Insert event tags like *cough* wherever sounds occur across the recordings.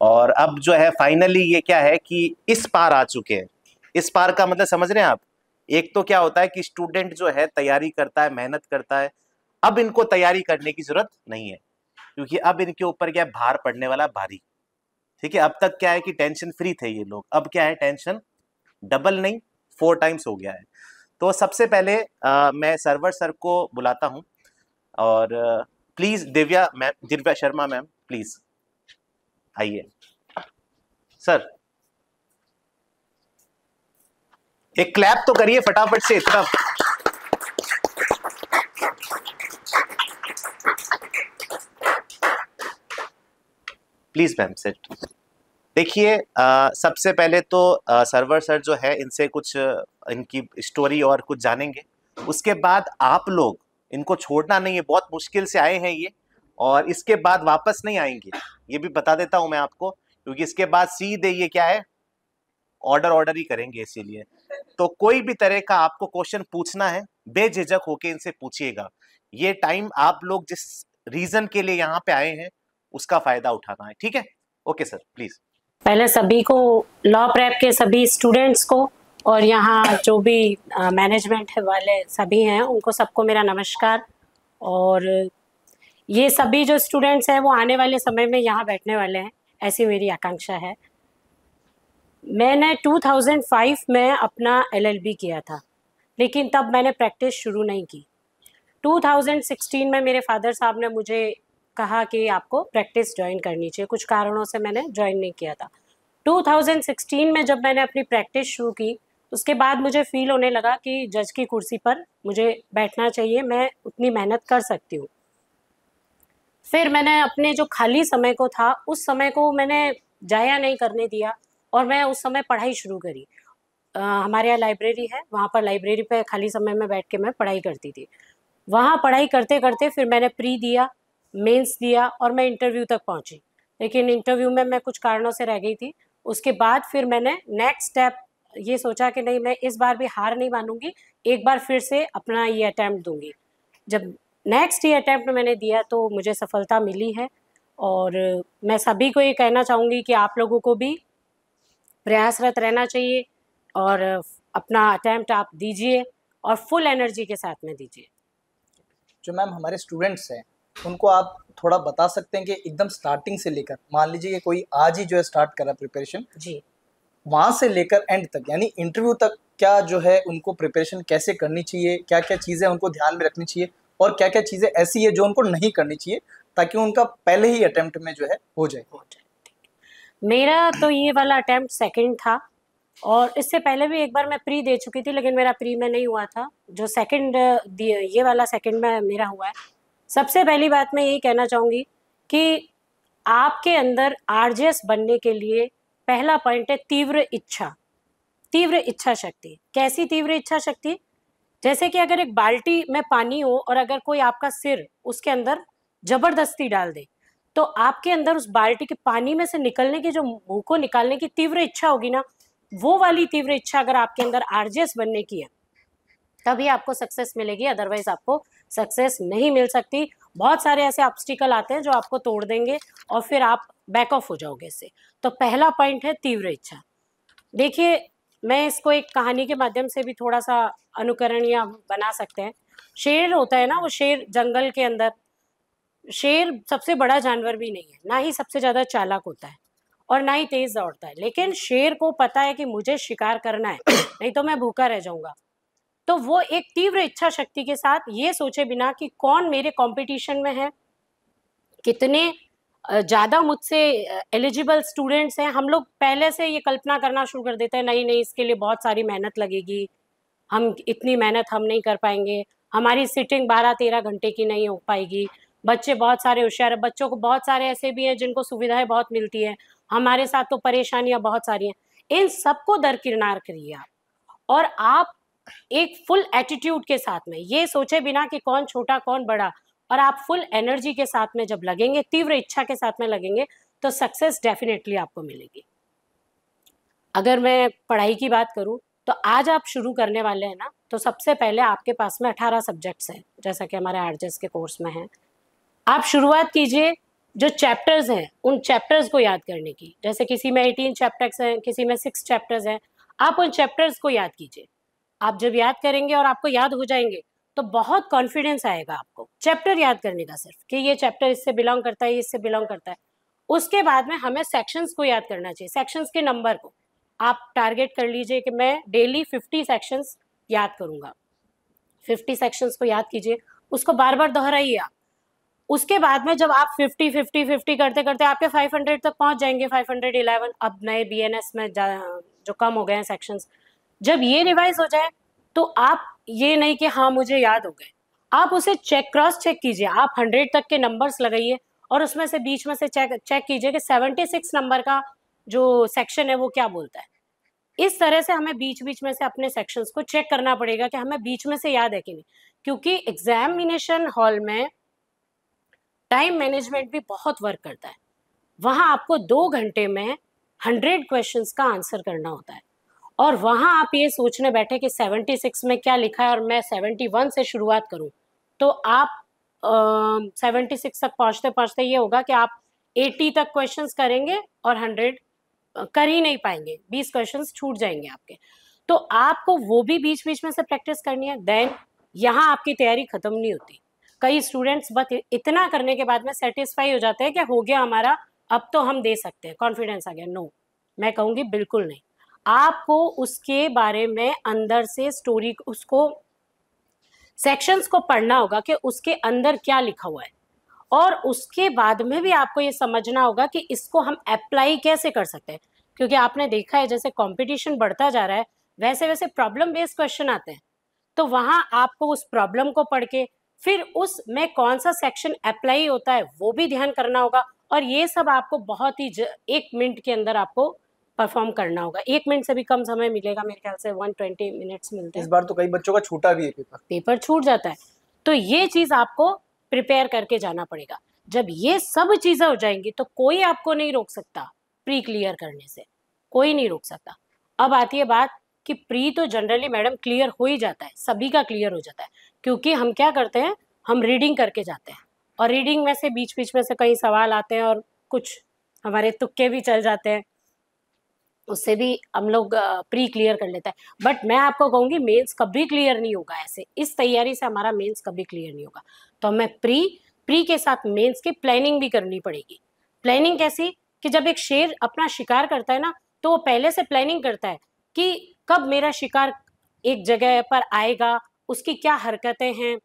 और अब जो है फाइनली ये क्या है कि इस पार आ चुके हैं इस पार का मतलब समझ रहे हैं आप एक तो क्या होता है कि स्टूडेंट जो है तैयारी करता है मेहनत करता है अब इनको तैयारी करने की जरूरत नहीं है क्योंकि अब इनके ऊपर क्या है भार पड़ने वाला भारी ठीक है अब तक क्या है कि टेंशन फ्री थे ये लोग अब क्या है टेंशन डबल नहीं फोर टाइम्स हो गया है तो सबसे पहले आ, मैं सर्वर सर को बुलाता हूँ और please Divya ma'am Divya Sharma ma'am please आइए सर एक क्लैप तो करिए फटाफट से इतना प्लीज मैम सर देखिए सबसे पहले तो आ, सर्वर सर जो है इनसे कुछ इनकी स्टोरी और कुछ जानेंगे उसके बाद आप लोग इनको छोड़ना नहीं है बहुत मुश्किल से आए हैं ये और इसके बाद वापस नहीं आएंगे ये भी बता देता हूं मैं आपको क्योंकि इसके बाद सीधे ये क्या है ऑर्डर ऑर्डर ही करेंगे इसीलिए तो कोई भी तरह का आपको क्वेश्चन पूछना है बेझिझक होके इनसे पूछिएगा ये टाइम आप लोग जिस रीजन के लिए यहाँ पे आए हैं उसका फायदा उठाना है ठीक है ओके सर प्लीज पहले सभी को लॉ प्रैप के सभी स्टूडेंट्स को और यहाँ जो भी मैनेजमेंट वाले सभी हैं उनको सबको मेरा नमस्कार और ये सभी जो स्टूडेंट्स हैं वो आने वाले समय में यहाँ बैठने वाले हैं ऐसी मेरी आकांक्षा है मैंने 2005 में अपना एलएलबी किया था लेकिन तब मैंने प्रैक्टिस शुरू नहीं की 2016 में मेरे फादर साहब ने मुझे कहा कि आपको प्रैक्टिस ज्वाइन करनी चाहिए कुछ कारणों से मैंने ज्वाइन नहीं किया था 2016 में जब मैंने अपनी प्रैक्टिस शुरू की उसके बाद मुझे फील होने लगा कि जज की कुर्सी पर मुझे बैठना चाहिए मैं उतनी मेहनत कर सकती हूँ फिर मैंने अपने जो खाली समय को था उस समय को मैंने जाया नहीं करने दिया और मैं उस समय पढ़ाई शुरू करी आ, हमारे यहाँ लाइब्रेरी है वहाँ पर लाइब्रेरी पे खाली समय में बैठ के मैं पढ़ाई करती थी वहाँ पढ़ाई करते करते फिर मैंने प्री दिया मेंस दिया और मैं इंटरव्यू तक पहुँची लेकिन इंटरव्यू में मैं कुछ कारणों से रह गई थी उसके बाद फिर मैंने नेक्स्ट स्टेप ये सोचा कि नहीं मैं इस बार भी हार नहीं मानूंगी एक बार फिर से अपना ये अटैम्प्ट दूंगी जब नेक्स्ट ये अटैम्प्ट मैंने दिया तो मुझे सफलता मिली है और मैं सभी को ये कहना चाहूँगी कि आप लोगों को भी प्रयासरत रहना चाहिए और अपना अटैम्प्ट आप दीजिए और फुल एनर्जी के साथ में दीजिए जो मैम हमारे स्टूडेंट्स हैं उनको आप थोड़ा बता सकते हैं कि एकदम स्टार्टिंग से लेकर मान लीजिए कि कोई आज ही जो है स्टार्ट करा प्रिपरेशन जी वहाँ से लेकर एंड तक यानी इंटरव्यू तक क्या जो है उनको प्रिपरेशन कैसे करनी चाहिए क्या क्या चीज़ें उनको ध्यान में रखनी चाहिए और क्या क्या चीज़ें ऐसी है जो उनको नहीं करनी चाहिए ताकि उनका पहले ही अटेम्प्ट में जो है हो जाए मेरा तो ये वाला अटेम्प्ट सेकंड था और इससे पहले भी एक बार मैं प्री दे चुकी थी लेकिन मेरा प्री में नहीं हुआ था जो सेकंड ये वाला सेकंड में मेरा हुआ है सबसे पहली बात मैं यही कहना चाहूँगी कि आपके अंदर आर बनने के लिए पहला पॉइंट है तीव्र इच्छा तीव्र इच्छा शक्ति कैसी तीव्र इच्छा शक्ति जैसे कि अगर एक बाल्टी में पानी हो और अगर कोई आपका सिर उसके अंदर जबरदस्ती डाल दे तो आपके अंदर उस बाल्टी के पानी में से निकलने की जो मुंह को निकालने की तीव्र इच्छा होगी ना वो वाली तीव्र इच्छा अगर आपके अंदर आरजीएस बनने की है तभी आपको सक्सेस मिलेगी अदरवाइज आपको सक्सेस नहीं मिल सकती बहुत सारे ऐसे ऑब्स्टिकल आते हैं जो आपको तोड़ देंगे और फिर आप बैक ऑफ हो जाओगे इससे तो पहला पॉइंट है तीव्र इच्छा देखिए मैं इसको एक कहानी के माध्यम से भी थोड़ा सा अनुकरण या बना सकते हैं शेर होता है ना वो शेर जंगल के अंदर शेर सबसे बड़ा जानवर भी नहीं है ना ही सबसे ज़्यादा चालाक होता है और ना ही तेज दौड़ता है लेकिन शेर को पता है कि मुझे शिकार करना है नहीं तो मैं भूखा रह जाऊंगा तो वो एक तीव्र इच्छा शक्ति के साथ ये सोचे बिना कि कौन मेरे कंपटीशन में है कितने ज़्यादा मुझसे एलिजिबल स्टूडेंट्स हैं हम लोग पहले से ये कल्पना करना शुरू कर देते हैं नहीं नहीं इसके लिए बहुत सारी मेहनत लगेगी हम इतनी मेहनत हम नहीं कर पाएंगे हमारी सिटिंग बारह तेरह घंटे की नहीं हो पाएगी बच्चे बहुत सारे होशियार हैं बच्चों को बहुत सारे ऐसे भी हैं जिनको सुविधाएं बहुत मिलती हैं हमारे साथ तो परेशानियां बहुत सारी हैं इन सबको दरकिनार करिए आप और आप एक फुल एटीट्यूड के साथ में ये सोचे बिना कि कौन छोटा कौन बड़ा और आप फुल एनर्जी के साथ में जब लगेंगे तीव्र इच्छा के साथ में लगेंगे तो सक्सेस डेफिनेटली आपको मिलेगी अगर मैं पढ़ाई की बात करूँ तो आज आप शुरू करने वाले हैं ना तो सबसे पहले आपके पास में अठारह सब्जेक्ट्स हैं जैसा कि हमारे आरजेस के कोर्स में है आप शुरुआत कीजिए जो चैप्टर्स हैं उन चैप्टर्स को याद करने की जैसे किसी में एटीन चैप्टर्स हैं किसी में सिक्स चैप्टर्स हैं आप उन चैप्टर्स को याद कीजिए आप जब याद करेंगे और आपको याद हो जाएंगे तो बहुत कॉन्फिडेंस आएगा आपको चैप्टर याद करने का सिर्फ कि ये चैप्टर इससे बिलोंग करता है इससे बिलोंग करता है उसके बाद में हमें सेक्शंस को याद करना चाहिए सेक्शंस के नंबर को आप टारगेट कर लीजिए कि मैं डेली फिफ्टी सेक्शंस याद करूंगा फिफ्टी सेक्शंस को याद कीजिए उसको बार बार दोहराइए आप उसके बाद में जब आप 50 50 50 करते करते आपके 500 तक पहुंच जाएंगे 511 अब नए बीएनएस में जो कम हो गए हैं सेक्शंस जब ये रिवाइज हो जाए तो आप ये नहीं कि हाँ मुझे याद हो गए आप उसे चेक क्रॉस चेक कीजिए आप हंड्रेड तक के नंबर्स लगाइए और उसमें से बीच में से चेक चेक कीजिए कि सेवेंटी सिक्स नंबर का जो सेक्शन है वो क्या बोलता है इस तरह से हमें बीच बीच में से अपने सेक्शंस को चेक करना पड़ेगा कि हमें बीच में से याद है कि नहीं क्योंकि एग्जामिनेशन हॉल में टाइम मैनेजमेंट भी बहुत वर्क करता है वहाँ आपको दो घंटे में हंड्रेड क्वेश्चन का आंसर करना होता है और वहाँ आप ये सोचने बैठे कि 76 में क्या लिखा है और मैं 71 से शुरुआत करूँ तो आप सेवेंटी सिक्स तक पहुँचते पहुँचते ये होगा कि आप 80 तक क्वेश्चन करेंगे और हंड्रेड कर ही नहीं पाएंगे बीस क्वेश्चन छूट जाएंगे आपके तो आपको वो भी बीच बीच में से प्रैक्टिस करनी है देन यहाँ आपकी तैयारी खत्म नहीं होती कई स्टूडेंट्स बस इतना करने के बाद में सेटिस्फाई हो जाते हैं कि हो गया हमारा अब तो हम दे सकते हैं कॉन्फिडेंस आ गया नो मैं कहूँगी बिल्कुल नहीं आपको उसके बारे में अंदर से स्टोरी उसको सेक्शंस को पढ़ना होगा कि उसके अंदर क्या लिखा हुआ है और उसके बाद में भी आपको ये समझना होगा कि इसको हम अप्लाई कैसे कर सकते हैं क्योंकि आपने देखा है जैसे कंपटीशन बढ़ता जा रहा है वैसे वैसे प्रॉब्लम बेस्ड क्वेश्चन आते हैं तो वहाँ आपको उस प्रॉब्लम को पढ़ के फिर उसमें कौन सा सेक्शन अप्लाई होता है वो भी ध्यान करना होगा और ये सब आपको बहुत ही एक मिनट के अंदर आपको परफॉर्म करना होगा एक मिनट से भी कम समय मिलेगा मेरे ख्याल से वन ट्वेंटी मिनट्स मिलते हैं इस बार तो कई बच्चों का छूटा भी है पेपर पेपर छूट जाता है तो ये चीज़ आपको प्रिपेयर करके जाना पड़ेगा जब ये सब चीज़ें हो जाएंगी तो कोई आपको नहीं रोक सकता प्री क्लियर करने से कोई नहीं रोक सकता अब आती है बात कि प्री तो जनरली मैडम क्लियर हो ही जाता है सभी का क्लियर हो जाता है क्योंकि हम क्या करते हैं हम रीडिंग करके जाते हैं और रीडिंग में से बीच बीच में से कहीं सवाल आते हैं और कुछ हमारे तुक्के भी चल जाते हैं उससे भी हम लोग प्री क्लियर कर लेता है बट मैं आपको कहूँगी मेंस कभी क्लियर नहीं होगा ऐसे इस तैयारी से हमारा मेंस कभी क्लियर नहीं होगा तो हमें प्री प्री के साथ मेंस की प्लानिंग भी करनी पड़ेगी प्लानिंग कैसी कि जब एक शेर अपना शिकार करता है ना तो वो पहले से प्लानिंग करता है कि कब मेरा शिकार एक जगह पर आएगा उसकी क्या हरकतें हैं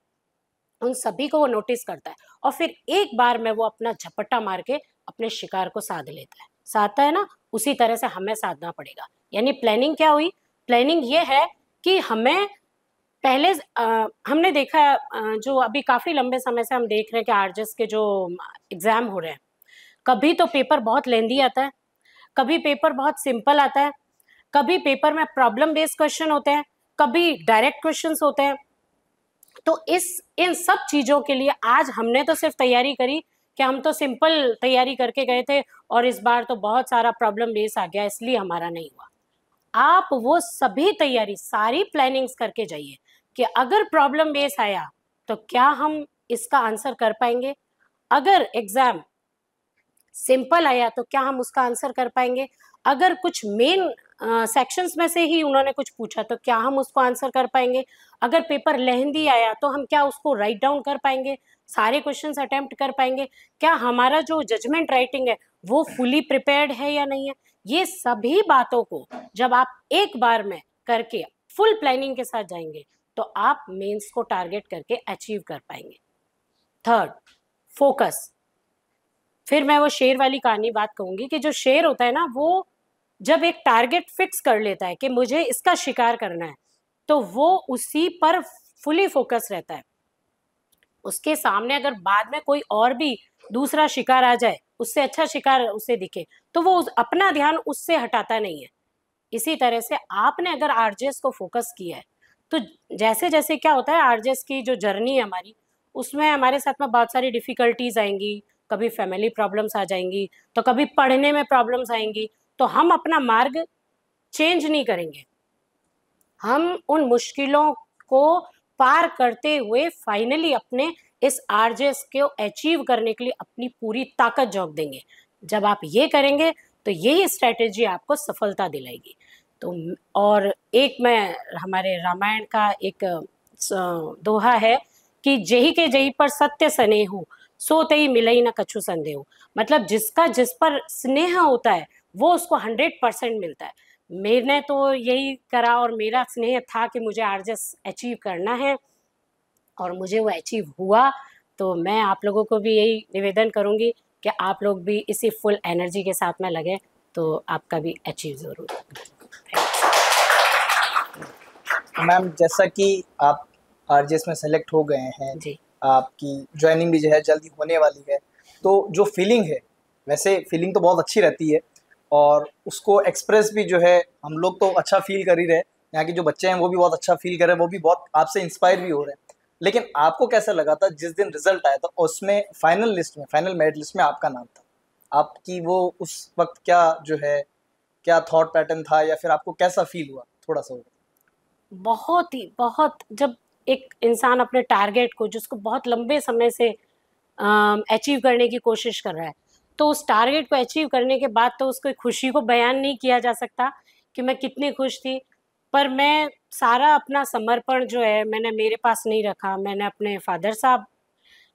उन सभी को वो नोटिस करता है और फिर एक बार में वो अपना झपट्टा मार के अपने शिकार को साध लेता है साधता है ना उसी तरह से हमें साधना पड़ेगा यानी प्लानिंग क्या हुई प्लानिंग ये है कि हमें पहले आ, हमने देखा आ, जो अभी काफ़ी लंबे समय से हम देख रहे हैं कि आरजेस के जो एग्ज़ाम हो रहे हैं कभी तो पेपर बहुत लेंदी आता है कभी पेपर बहुत सिंपल आता है कभी पेपर में प्रॉब्लम बेस्ड क्वेश्चन होते हैं कभी डायरेक्ट क्वेश्चन होते हैं तो इस इन सब चीज़ों के लिए आज हमने तो सिर्फ तैयारी करी कि हम तो सिंपल तैयारी करके गए थे और इस बार तो बहुत सारा प्रॉब्लम बेस आ गया इसलिए हमारा नहीं हुआ आप वो सभी तैयारी सारी प्लानिंग्स करके जाइए कि अगर प्रॉब्लम बेस आया तो क्या हम इसका आंसर कर पाएंगे अगर एग्ज़ाम सिंपल आया तो क्या हम उसका आंसर कर पाएंगे अगर कुछ मेन सेक्शंस में से ही उन्होंने कुछ पूछा तो क्या हम उसको आंसर कर पाएंगे अगर पेपर लहंदी आया तो हम क्या उसको राइट डाउन कर पाएंगे सारे क्वेश्चंस अटेम्प्ट कर पाएंगे क्या हमारा जो जजमेंट राइटिंग है वो फुली प्रिपेयर्ड है या नहीं है ये सभी बातों को जब आप एक बार में करके फुल प्लानिंग के साथ जाएंगे तो आप मेंस को टारगेट करके अचीव कर पाएंगे थर्ड फोकस फिर मैं वो शेर वाली कहानी बात कहूंगी कि जो शेर होता है ना वो जब एक टारगेट फिक्स कर लेता है कि मुझे इसका शिकार करना है तो वो उसी पर फुली फोकस रहता है उसके सामने अगर बाद में कोई और भी दूसरा शिकार आ जाए उससे अच्छा शिकार उसे दिखे तो वो अपना ध्यान उससे हटाता नहीं है इसी तरह से आपने अगर आरजेस को फोकस किया है तो जैसे जैसे क्या होता है आरजेस की जो जर्नी है हमारी उसमें हमारे साथ में बहुत सारी डिफ़िकल्टीज आएंगी कभी फैमिली प्रॉब्लम्स आ जाएंगी तो कभी पढ़ने में प्रॉब्लम्स आएंगी तो हम अपना मार्ग चेंज नहीं करेंगे हम उन मुश्किलों को पार करते हुए फाइनली अपने इस आरजेस को अचीव करने के लिए अपनी पूरी ताकत झोंक देंगे जब आप ये करेंगे तो यही स्ट्रेटेजी आपको सफलता दिलाएगी तो और एक मैं हमारे रामायण का एक दोहा है कि जही के जही पर सत्य स्नेह हो सोते ही मिले ही ना कछु संदेह मतलब जिसका जिस पर स्नेह होता है वो उसको हंड्रेड परसेंट मिलता है मैंने तो यही करा और मेरा स्नेह था कि मुझे आरजेस अचीव करना है और मुझे वो अचीव हुआ तो मैं आप लोगों को भी यही निवेदन करूँगी कि आप लोग भी इसी फुल एनर्जी के साथ में लगे तो आपका भी अचीव ज़रूर मैम जैसा कि आप आरजेएस में सेलेक्ट हो गए हैं जी आपकी ज्वाइनिंग भी जो है जल्दी होने वाली है तो जो फीलिंग है वैसे फीलिंग तो बहुत अच्छी रहती है और उसको एक्सप्रेस भी जो है हम लोग तो अच्छा फील कर ही रहे यहाँ के जो बच्चे हैं वो भी बहुत अच्छा फील कर रहे हैं वो भी बहुत आपसे इंस्पायर भी हो रहे हैं लेकिन आपको कैसा लगा था जिस दिन रिजल्ट आया था उसमें फाइनल लिस्ट में फाइनल मेरिट लिस्ट में आपका नाम था आपकी वो उस वक्त क्या जो है क्या थॉट पैटर्न था या फिर आपको कैसा फील हुआ थोड़ा सा बहुत ही बहुत जब एक इंसान अपने टारगेट को जिसको बहुत लंबे समय से अचीव करने की कोशिश कर रहा है तो उस टारगेट को अचीव करने के बाद तो उसको खुशी को बयान नहीं किया जा सकता कि मैं कितनी खुश थी पर मैं सारा अपना समर्पण जो है मैंने मेरे पास नहीं रखा मैंने अपने फादर साहब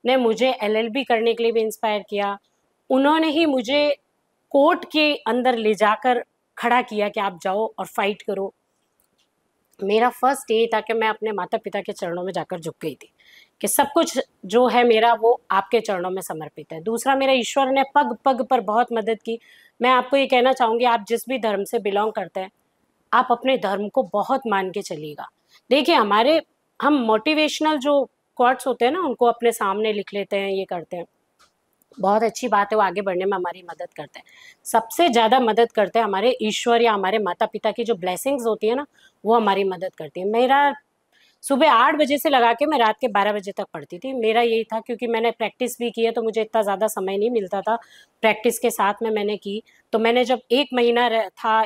ने मुझे एल करने के लिए भी इंस्पायर किया उन्होंने ही मुझे कोर्ट के अंदर ले जाकर खड़ा किया कि आप जाओ और फाइट करो मेरा फर्स्ट यही था कि मैं अपने माता पिता के चरणों में जाकर झुक गई थी कि सब कुछ जो है मेरा वो आपके चरणों में समर्पित है दूसरा मेरा ईश्वर ने पग पग पर बहुत मदद की मैं आपको ये कहना चाहूँगी आप जिस भी धर्म से बिलोंग करते हैं आप अपने धर्म को बहुत मान के चलिएगा देखिए हमारे हम मोटिवेशनल जो क्वार्ट्स होते हैं ना उनको अपने सामने लिख लेते हैं ये करते हैं बहुत अच्छी बात है वो आगे बढ़ने में हमारी मदद करते हैं सबसे ज़्यादा मदद करते हैं हमारे ईश्वर या हमारे माता पिता की जो ब्लेसिंग्स होती है ना वो हमारी मदद करती है मेरा सुबह आठ बजे से लगा के मैं रात के बारह बजे तक पढ़ती थी मेरा यही था क्योंकि मैंने प्रैक्टिस भी की है तो मुझे इतना ज़्यादा समय नहीं मिलता था प्रैक्टिस के साथ में मैंने की तो मैंने जब एक महीना था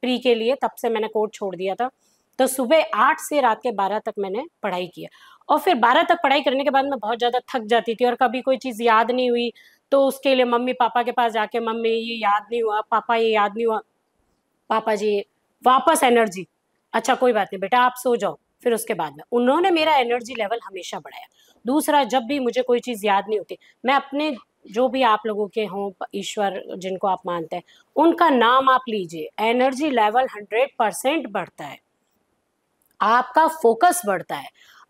प्री के लिए तब से मैंने कोर्ट छोड़ दिया था तो सुबह आठ से रात के बारह तक मैंने पढ़ाई किया और फिर बारह तक पढ़ाई करने के बाद मैं बहुत ज़्यादा थक जाती थी और कभी कोई चीज़ याद नहीं हुई तो उसके लिए मम्मी पापा के पास जाके मम्मी ये याद नहीं हुआ पापा ये याद नहीं हुआ पापा जी वापस एनर्जी अच्छा कोई बात नहीं बेटा आप सो जाओ फिर उसके बाद में उन्होंने मेरा एनर्जी लेवल हमेशा बढ़ाया दूसरा जब भी मुझे कोई चीज़ याद नहीं होती मैं अपने जो भी आप लोगों के हों ईश्वर जिनको आप मानते हैं उनका नाम आप लीजिए एनर्जी लेवल हंड्रेड परसेंट बढ़ता है आपका फोकस बढ़ता है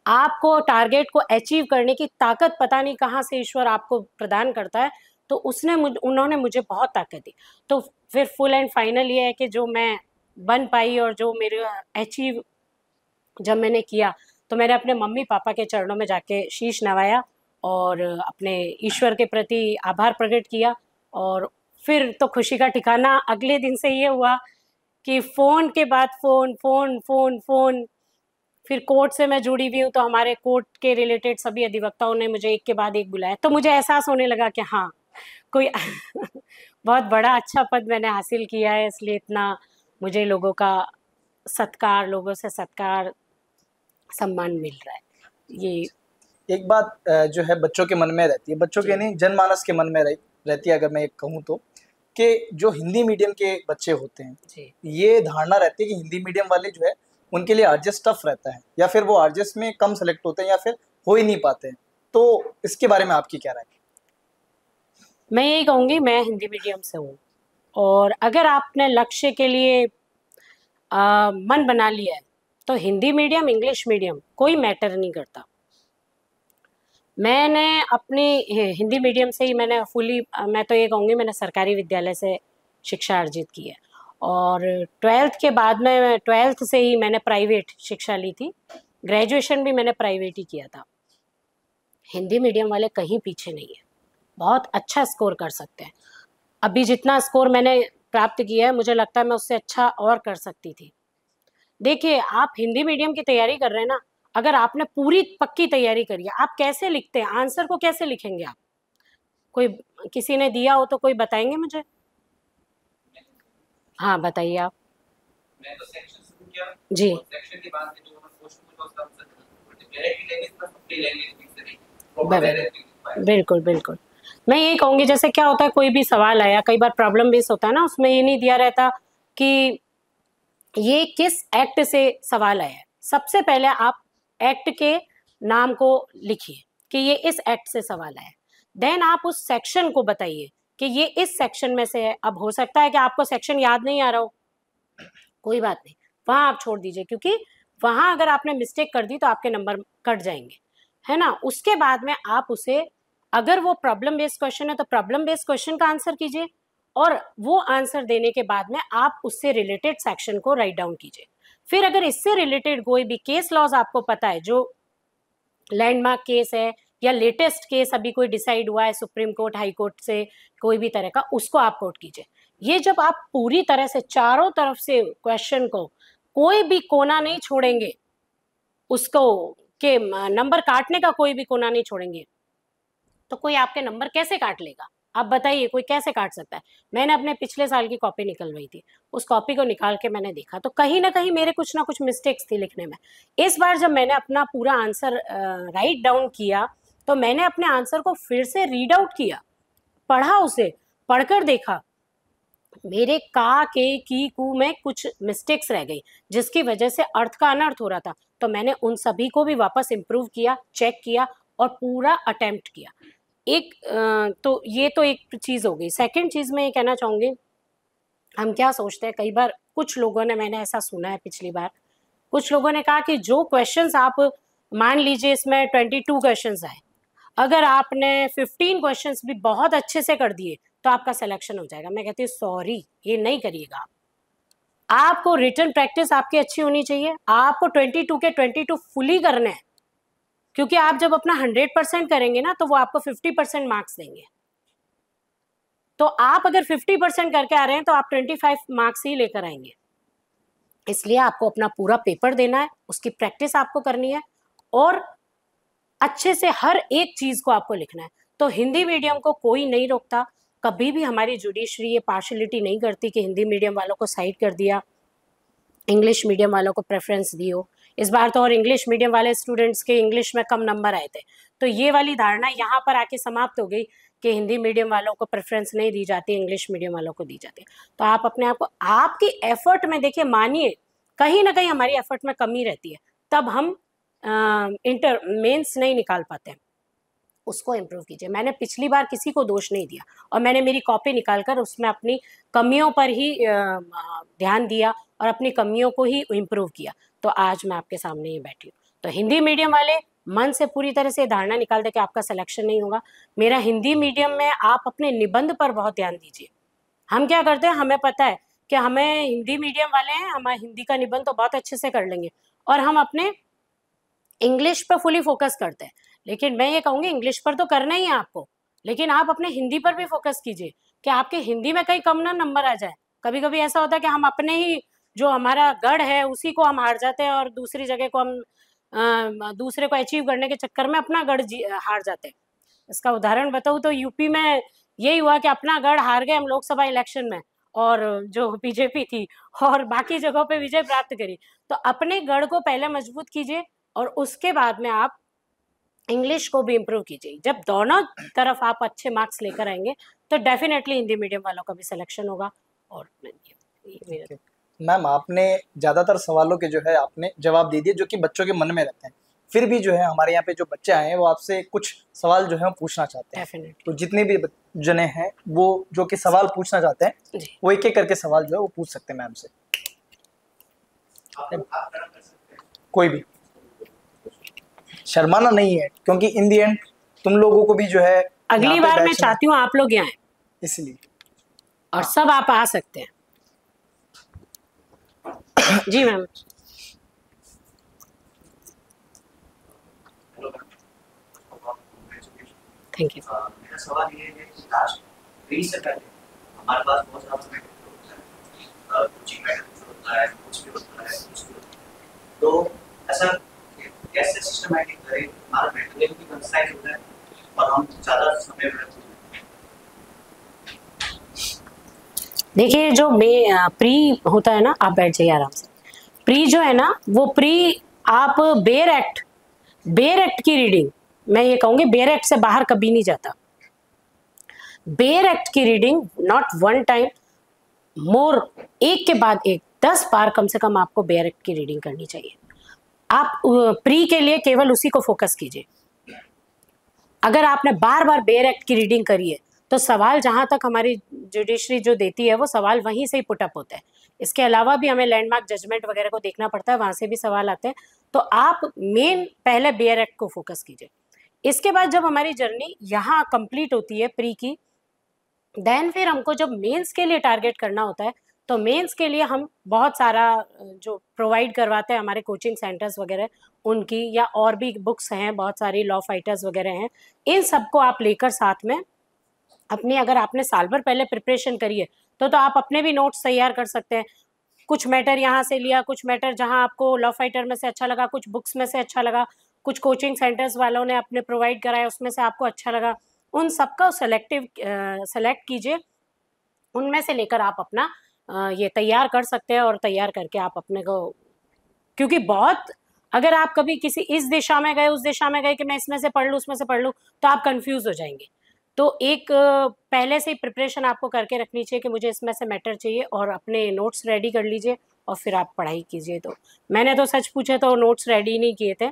आपको टारगेट को अचीव करने की ताकत पता नहीं कहाँ से ईश्वर आपको प्रदान करता है तो उसने मुझ उन्होंने मुझे बहुत ताकत दी तो फिर फुल एंड फाइनल ये है कि जो मैं बन पाई और जो मेरे अचीव जब मैंने किया तो मैंने अपने मम्मी पापा के चरणों में जाके शीश नवाया और अपने ईश्वर के प्रति आभार प्रकट किया और फिर तो खुशी का ठिकाना अगले दिन से ये हुआ कि फ़ोन के बाद फ़ोन फ़ोन फ़ोन फ़ोन फिर कोर्ट से मैं जुड़ी हुई हूँ तो हमारे कोर्ट के रिलेटेड सभी अधिवक्ताओं ने मुझे एक के बाद एक बुलाया तो मुझे एहसास होने लगा कि हाँ कोई *laughs* बहुत बड़ा अच्छा पद मैंने हासिल किया है इसलिए इतना मुझे लोगों का सत्कार लोगों से सत्कार सम्मान मिल रहा है ये एक बात जो है बच्चों के मन में रहती है बच्चों के नहीं जनमानस के मन में रहती है अगर मैं कहूँ तो कि जो हिंदी मीडियम के बच्चे होते हैं ये धारणा रहती है कि हिंदी मीडियम वाले जो है उनके लिए आरजेस टफ रहता है या फिर वो आरजेस में कम सेलेक्ट होते हैं या फिर हो ही नहीं पाते हैं तो इसके बारे में आपकी क्या राय मैं यही कहूँगी मैं हिंदी मीडियम से हूँ और अगर आपने लक्ष्य के लिए आ, मन बना लिया है तो हिंदी मीडियम इंग्लिश मीडियम कोई मैटर नहीं करता मैंने अपनी हिंदी मीडियम से ही मैंने फुली मैं तो ये कहूँगी मैंने सरकारी विद्यालय से शिक्षा अर्जित की है और ट्वेल्थ के बाद में ट्वेल्थ से ही मैंने प्राइवेट शिक्षा ली थी ग्रेजुएशन भी मैंने प्राइवेट ही किया था हिंदी मीडियम वाले कहीं पीछे नहीं है बहुत अच्छा स्कोर कर सकते हैं अभी जितना स्कोर मैंने प्राप्त किया है मुझे लगता है मैं उससे अच्छा और कर सकती थी देखिए आप हिंदी मीडियम की तैयारी कर रहे हैं ना अगर आपने पूरी पक्की तैयारी करी है आप कैसे लिखते हैं आंसर को कैसे लिखेंगे आप कोई किसी ने दिया हो तो कोई बताएंगे मुझे हाँ बताइए आप जी बिल्कुल बिल्कुल मैं यही कहूँगी जैसे क्या होता है कोई भी सवाल आया कई बार प्रॉब्लम बेस होता है ना उसमें ये नहीं दिया रहता कि ये किस एक्ट से सवाल आया है सबसे पहले आप एक्ट के नाम को लिखिए कि ये इस एक्ट से सवाल आया देन आप उस सेक्शन को बताइए कि ये इस सेक्शन में से है अब हो सकता है कि आपको सेक्शन याद नहीं आ रहा हो कोई बात नहीं वहां आप छोड़ दीजिए क्योंकि वहां अगर आपने मिस्टेक कर दी तो आपके नंबर कट जाएंगे है ना उसके बाद में आप उसे अगर वो प्रॉब्लम बेस्ड क्वेश्चन है तो प्रॉब्लम बेस्ड क्वेश्चन का आंसर कीजिए और वो आंसर देने के बाद में आप उससे रिलेटेड सेक्शन को राइट डाउन कीजिए फिर अगर इससे रिलेटेड कोई भी केस लॉज आपको पता है जो लैंडमार्क केस है या लेटेस्ट केस अभी कोई डिसाइड हुआ है सुप्रीम कोर्ट हाई कोर्ट से कोई भी तरह का उसको आप कोट कीजिए ये जब आप पूरी तरह से चारों तरफ से क्वेश्चन को कोई भी कोना नहीं छोड़ेंगे उसको के नंबर काटने का कोई भी कोना नहीं छोड़ेंगे तो कोई आपके नंबर कैसे काट लेगा आप बताइए कोई कैसे काट सकता है मैंने अपने पिछले साल की कॉपी निकलवाई थी उस कॉपी को निकाल के मैंने देखा तो कहीं ना कहीं मेरे कुछ ना कुछ मिस्टेक्स थी लिखने में इस बार जब मैंने अपना पूरा आंसर राइट डाउन किया तो मैंने अपने आंसर को फिर से रीड आउट किया पढ़ा उसे पढ़कर देखा मेरे का के की कु में कुछ मिस्टेक्स रह गई जिसकी वजह से अर्थ का अनर्थ हो रहा था तो मैंने उन सभी को भी वापस इम्प्रूव किया चेक किया और पूरा अटेम्प्ट किया एक तो ये तो एक चीज़ हो गई सेकंड चीज़ मैं ये कहना चाहूँगी हम क्या सोचते हैं कई बार कुछ लोगों ने मैंने ऐसा सुना है पिछली बार कुछ लोगों ने कहा कि जो क्वेश्चंस आप मान लीजिए इसमें ट्वेंटी टू क्वेश्चन आए अगर आपने फिफ्टीन क्वेश्चन भी बहुत अच्छे से कर दिए तो आपका सिलेक्शन हो जाएगा मैं कहती हूँ सॉरी ये नहीं करिएगा आप आपको रिटर्न प्रैक्टिस आपकी अच्छी होनी चाहिए आपको ट्वेंटी टू के ट्वेंटी टू फुली करना है क्योंकि आप जब अपना हंड्रेड परसेंट करेंगे ना तो वो आपको फिफ्टी परसेंट मार्क्स देंगे तो आप अगर फिफ्टी परसेंट करके आ रहे हैं तो आप ट्वेंटी फाइव मार्क्स ही लेकर आएंगे इसलिए आपको अपना पूरा पेपर देना है उसकी प्रैक्टिस आपको करनी है और अच्छे से हर एक चीज़ को आपको लिखना है तो हिंदी मीडियम को कोई नहीं रोकता कभी भी हमारी जुडिशरी ये पार्शलिटी नहीं करती कि हिंदी मीडियम वालों को साइड कर दिया इंग्लिश मीडियम वालों को प्रेफरेंस दी हो इस बार तो और इंग्लिश मीडियम वाले स्टूडेंट्स के इंग्लिश में कम नंबर आए थे तो ये वाली धारणा यहाँ पर आके समाप्त हो गई कि हिंदी मीडियम वालों को प्रेफरेंस नहीं दी जाती इंग्लिश मीडियम वालों को दी जाती तो आप अपने आप को आपकी एफर्ट में देखिए मानिए कहीं ना कहीं हमारी एफर्ट में कमी रहती है तब हम इंटर मेंस नहीं निकाल पाते हैं उसको इम्प्रूव कीजिए मैंने पिछली बार किसी को दोष नहीं दिया और मैंने मेरी कॉपी निकाल कर उसमें अपनी कमियों पर ही ध्यान दिया और अपनी कमियों को ही इम्प्रूव किया तो आज मैं आपके सामने ही बैठी हूँ तो हिंदी मीडियम वाले मन से पूरी तरह से धारणा निकाल दे कि आपका सिलेक्शन नहीं होगा मेरा हिंदी मीडियम में आप अपने निबंध पर बहुत ध्यान दीजिए हम क्या करते हैं हमें पता है कि हमें हिंदी मीडियम वाले हैं हम हिंदी का निबंध तो बहुत अच्छे से कर लेंगे और हम अपने इंग्लिश पर फुली फोकस करते हैं लेकिन मैं ये कहूँगी इंग्लिश पर तो करना ही है आपको लेकिन आप अपने हिंदी पर भी फोकस कीजिए कि आपके हिंदी में कहीं कम ना नंबर आ जाए कभी कभी ऐसा होता है कि हम अपने ही जो हमारा गढ़ है उसी को हम हार जाते हैं और दूसरी जगह को हम आ, दूसरे को अचीव करने के चक्कर में अपना गढ़ हार जाते हैं इसका उदाहरण बताऊँ तो यूपी में यही हुआ कि अपना गढ़ हार गए हम लोकसभा इलेक्शन में और जो बीजेपी थी और बाकी जगहों पे विजय प्राप्त करी तो अपने गढ़ को पहले मजबूत कीजिए और उसके बाद में आप इंग्लिश को भी इम्प्रूव कीजिए जब दोनों तरफ आप अच्छे मार्क्स लेकर आएंगे तो डेफिनेटली हिंदी मीडियम वालों का भी सिलेक्शन होगा और ये मेरा मैम आपने ज़्यादातर सवालों के जो है आपने जवाब दे दिए जो कि बच्चों के मन में रहते हैं फिर भी जो है हमारे यहाँ पे जो बच्चे आए हैं वो आपसे कुछ सवाल जो है पूछना चाहते हैं तो जितने भी जने हैं वो जो कि सवाल पूछना चाहते हैं वो एक एक करके सवाल जो है वो पूछ सकते हैं मैम से कोई भी शर्माना नहीं है क्योंकि इन दी एंड तुम लोगों को भी जो है अगली बार मैं चाहती हूँ आप लोग यहाँ इसलिए और सब आप आ सकते हैं जी मैम थैंक यू हाँ, मेरा सवाल ये है कि लास्ट बीस से पहले हमारे पास बहुत सारा समय होता है कोचिंग में होता है कुछ भी होता है कुछ भी तो ऐसा कैसे सिस्टमैटिक करें हमारा मेंटली भी कंस्ट्रक्ट होता है और हम ज़्यादा समय में देखिए जो प्री होता है ना आप बैठ जाइए आराम से प्री जो है ना वो प्री आप बेर एक्ट बेर एक्ट की रीडिंग मैं ये कहूंगी बेर एक्ट से बाहर कभी नहीं जाता बेर एक्ट की reading not one time more एक के बाद एक दस बार कम से कम आपको बेयर एक्ट की रीडिंग करनी चाहिए आप प्री के लिए केवल उसी को फोकस कीजिए अगर आपने बार बार बेयर एक्ट की रीडिंग करी है तो सवाल जहाँ तक हमारी जुडिशरी जो देती है वो सवाल वहीं से ही पुटअप होता है इसके अलावा भी हमें लैंडमार्क जजमेंट वगैरह को देखना पड़ता है वहाँ से भी सवाल आते हैं तो आप मेन पहले बियर एक्ट को फोकस कीजिए इसके बाद जब हमारी जर्नी यहाँ कंप्लीट होती है प्री की देन फिर हमको जब मेंस के लिए टारगेट करना होता है तो मेंस के लिए हम बहुत सारा जो प्रोवाइड करवाते हैं हमारे कोचिंग सेंटर्स वगैरह उनकी या और भी बुक्स हैं बहुत सारी लॉ फाइटर्स वगैरह हैं इन सबको आप लेकर साथ में अपनी अगर आपने साल भर पहले प्रिपरेशन करी है तो तो आप अपने भी नोट्स तैयार कर सकते हैं कुछ मैटर यहाँ से लिया कुछ मैटर जहाँ आपको लव फाइटर में से अच्छा लगा कुछ बुक्स में से अच्छा लगा कुछ कोचिंग सेंटर्स वालों ने अपने प्रोवाइड कराया उसमें से आपको अच्छा लगा उन सबका सेलेक्टिव सेलेक्ट कीजिए उनमें से लेकर आप अपना आ, ये तैयार कर सकते हैं और तैयार करके आप अपने को क्योंकि बहुत अगर आप कभी किसी इस दिशा में गए उस दिशा में गए कि मैं इसमें से पढ़ लूँ उसमें से पढ़ लूँ तो आप कंफ्यूज हो जाएंगे तो एक पहले से ही प्रिपरेशन आपको करके रखनी चाहिए कि मुझे इसमें से मैटर चाहिए और अपने नोट्स रेडी कर लीजिए और फिर आप पढ़ाई कीजिए तो मैंने तो सच पूछे तो नोट्स रेडी नहीं किए थे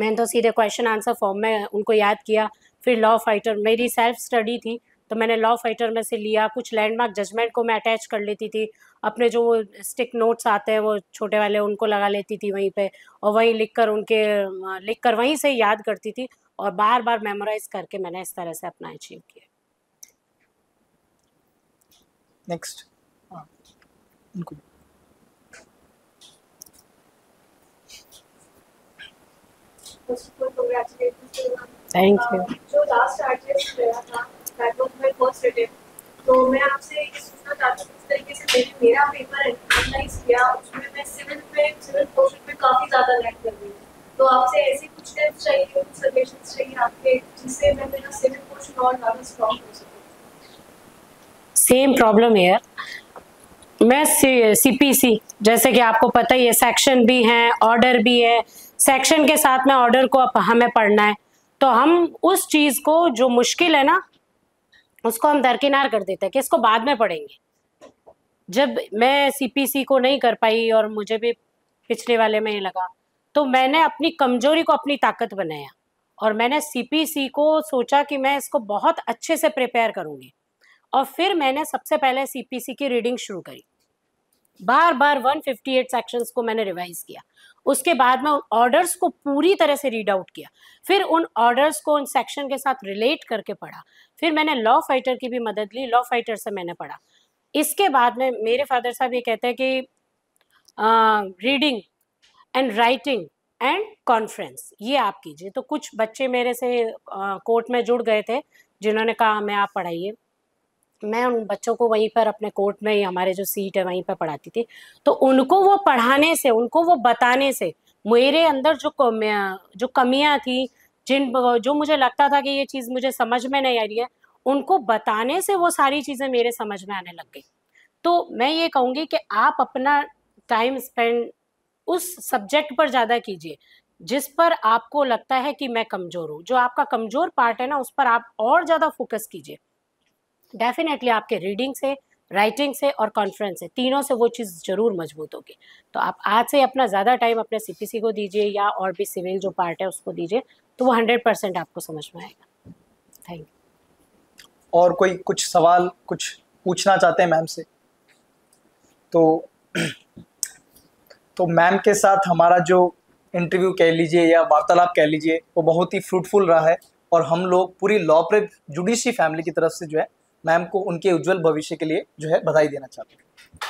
मैंने तो सीधे क्वेश्चन आंसर फॉर्म में उनको याद किया फिर लॉ फाइटर मेरी सेल्फ स्टडी थी तो मैंने लॉ फाइटर में से लिया कुछ लैंडमार्क जजमेंट को मैं अटैच कर लेती थी अपने जो स्टिक नोट्स आते हैं वो छोटे वाले उनको लगा लेती थी वहीं पे और वहीं लिख कर उनके लिख कर वहीं से याद करती थी और बार बार मेमोराइज करके मैंने इस तरह से अपना अचीव किया नेक्स्ट थैंक यू जो लास्ट आर्टिस्ट था फर्स्ट तो मैं आपसे चाहती हूँ इस तरीके से मेरा पेपर एनालाइज किया उसमें मैं सिविल पे सिविल पोर्शन पे काफ़ी ज़्यादा तो आपसे ऐसे कुछ टिप्स चाहिए कुछ सजेशंस चाहिए आपके जिससे मैं मेरा सेल्फ पोर्शन और ज़्यादा स्ट्रांग हो सकूँ सेम प्रॉब्लम हियर मैं सी पी सी जैसे कि आपको पता ही है सेक्शन भी हैं ऑर्डर भी है सेक्शन के साथ में ऑर्डर को अब हमें पढ़ना है तो हम उस चीज़ को जो मुश्किल है ना उसको हम दरकिनार कर देते हैं कि इसको बाद में पढ़ेंगे जब मैं सी पी सी को नहीं कर पाई और मुझे भी पिछले वाले में ही लगा तो मैंने अपनी कमजोरी को अपनी ताकत बनाया और मैंने सीपीसी को सोचा कि मैं इसको बहुत अच्छे से प्रिपेयर करूँगी और फिर मैंने सबसे पहले सीपीसी की रीडिंग शुरू करी बार बार 158 सेक्शंस को मैंने रिवाइज किया उसके बाद में ऑर्डर्स को पूरी तरह से रीड आउट किया फिर उन ऑर्डर्स को उन सेक्शन के साथ रिलेट करके पढ़ा फिर मैंने लॉ फाइटर की भी मदद ली लॉ फाइटर से मैंने पढ़ा इसके बाद में मेरे फादर साहब ये कहते हैं कि आ, reading and writing and conference ये आप कीजिए तो कुछ बच्चे मेरे से कोर्ट में जुड़ गए थे जिन्होंने कहा मैं आप पढ़ाइए मैं उन बच्चों को वहीं पर अपने कोर्ट में ही हमारे जो सीट है वहीं पर पढ़ाती थी तो उनको वो पढ़ाने से उनको वो बताने से मेरे अंदर जो जो कमियाँ थी जिन जो मुझे लगता था कि ये चीज़ मुझे समझ में नहीं आ रही है उनको बताने से वो सारी चीज़ें मेरे समझ में आने लग गई तो मैं ये कहूँगी कि आप अपना टाइम स्पेंड उस सब्जेक्ट पर ज़्यादा कीजिए जिस पर आपको लगता है कि मैं कमज़ोर हूँ जो आपका कमज़ोर पार्ट है ना उस पर आप और ज़्यादा फोकस कीजिए डेफिनेटली आपके रीडिंग से राइटिंग से और कॉन्फ्रेंस से तीनों से वो चीज़ ज़रूर मजबूत होगी तो आप आज से अपना ज़्यादा टाइम अपने सीपीसी को दीजिए या और भी सिविल जो पार्ट है उसको दीजिए तो वो हंड्रेड परसेंट आपको समझ में आएगा थैंक यू और कोई कुछ सवाल कुछ पूछना चाहते हैं मैम से तो तो मैम के साथ हमारा जो इंटरव्यू कह लीजिए या वार्तालाप कह लीजिए वो बहुत ही फ्रूटफुल रहा है और हम लोग पूरी लॉ प्रेप जुडिशी फैमिली की तरफ से जो है मैम को उनके उज्जवल भविष्य के लिए जो है बधाई देना चाहते हैं